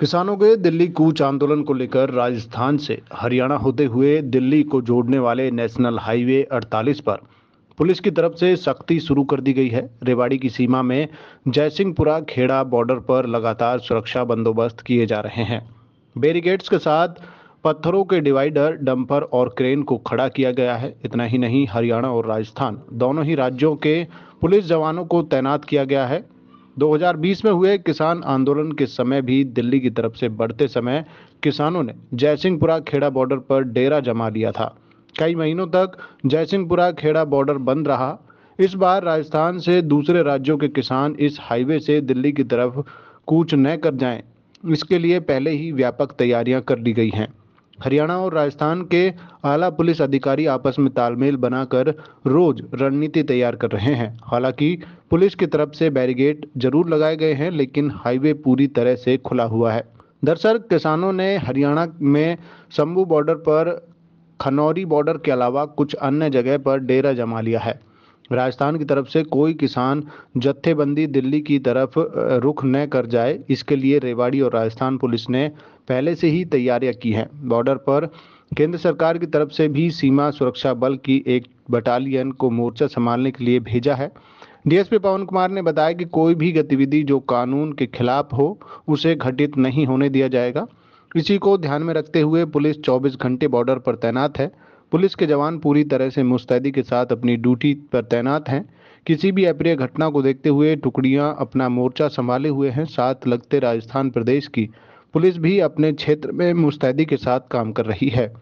किसानों के दिल्ली कूच आंदोलन को लेकर राजस्थान से हरियाणा होते हुए दिल्ली को जोड़ने वाले नेशनल हाईवे 48 पर पुलिस की तरफ से सख्ती शुरू कर दी गई है रेवाड़ी की सीमा में जयसिंहपुरा खेड़ा बॉर्डर पर लगातार सुरक्षा बंदोबस्त किए जा रहे हैं बैरिकेड्स के साथ पत्थरों के डिवाइडर डंपर और क्रेन को खड़ा किया गया है इतना ही नहीं हरियाणा और राजस्थान दोनों ही राज्यों के पुलिस जवानों को तैनात किया गया है 2020 में हुए किसान आंदोलन के समय भी दिल्ली की तरफ से बढ़ते समय किसानों ने जयसिंहपुरा खेड़ा बॉर्डर पर डेरा जमा लिया था कई महीनों तक जयसिंहपुरा खेड़ा बॉर्डर बंद रहा इस बार राजस्थान से दूसरे राज्यों के किसान इस हाईवे से दिल्ली की तरफ कूच न कर जाएं इसके लिए पहले ही व्यापक तैयारियां कर ली गई हैं हरियाणा और राजस्थान के आला पुलिस अधिकारी आपस में तालमेल बनाकर रोज रणनीति तैयार कर रहे हैं हालांकि पुलिस की तरफ से बैरिगेट जरूर लगाए गए हैं लेकिन हाईवे पूरी तरह से खुला हुआ है दरअसल किसानों ने हरियाणा में शंभू बॉर्डर पर खनौरी बॉर्डर के अलावा कुछ अन्य जगह पर डेरा जमा लिया है राजस्थान की तरफ से कोई किसान जत्थेबंदी दिल्ली की तरफ रुख न कर जाए इसके लिए रेवाड़ी और राजस्थान पुलिस ने पहले से ही तैयारियां की हैं बॉर्डर पर केंद्र सरकार की तरफ से भी सीमा सुरक्षा बल की एक बटालियन को मोर्चा संभालने के लिए भेजा है डीएसपी पवन कुमार ने बताया कि कोई भी गतिविधि जो कानून के खिलाफ हो उसे घटित नहीं होने दिया जाएगा इसी को ध्यान में रखते हुए पुलिस 24 घंटे बॉर्डर पर तैनात है पुलिस के जवान पूरी तरह से मुस्तैदी के साथ अपनी ड्यूटी पर तैनात हैं किसी भी अप्रिय घटना को देखते हुए टुकड़ियां अपना मोर्चा संभाले हुए हैं साथ लगते राजस्थान प्रदेश की पुलिस भी अपने क्षेत्र में मुस्तैदी के साथ काम कर रही है